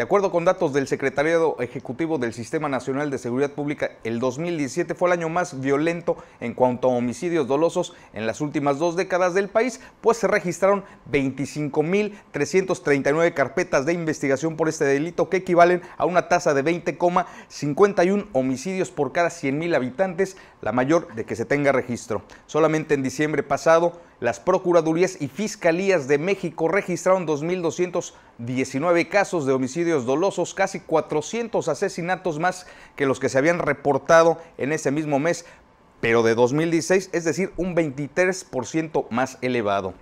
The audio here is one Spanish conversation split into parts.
De acuerdo con datos del Secretariado Ejecutivo del Sistema Nacional de Seguridad Pública, el 2017 fue el año más violento en cuanto a homicidios dolosos en las últimas dos décadas del país, pues se registraron 25.339 carpetas de investigación por este delito que equivalen a una tasa de 20,51 homicidios por cada 100.000 habitantes, la mayor de que se tenga registro. Solamente en diciembre pasado, las Procuradurías y Fiscalías de México registraron 2.219 casos de homicidios dolosos, casi 400 asesinatos más que los que se habían reportado en ese mismo mes, pero de 2016, es decir, un 23% más elevado.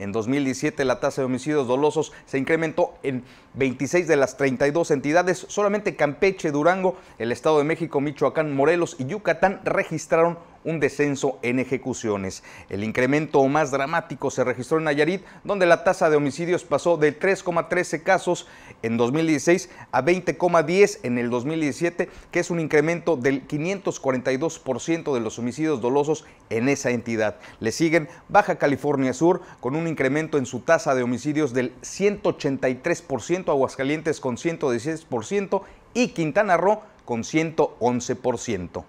En 2017 la tasa de homicidios dolosos se incrementó en 26 de las 32 entidades. Solamente Campeche, Durango, el Estado de México, Michoacán, Morelos y Yucatán registraron un descenso en ejecuciones. El incremento más dramático se registró en Nayarit, donde la tasa de homicidios pasó de 3,13 casos en 2016 a 20,10 en el 2017, que es un incremento del 542% de los homicidios dolosos en esa entidad. Le siguen Baja California Sur con un incremento en su tasa de homicidios del 183%, Aguascalientes con 116% y Quintana Roo con 111%.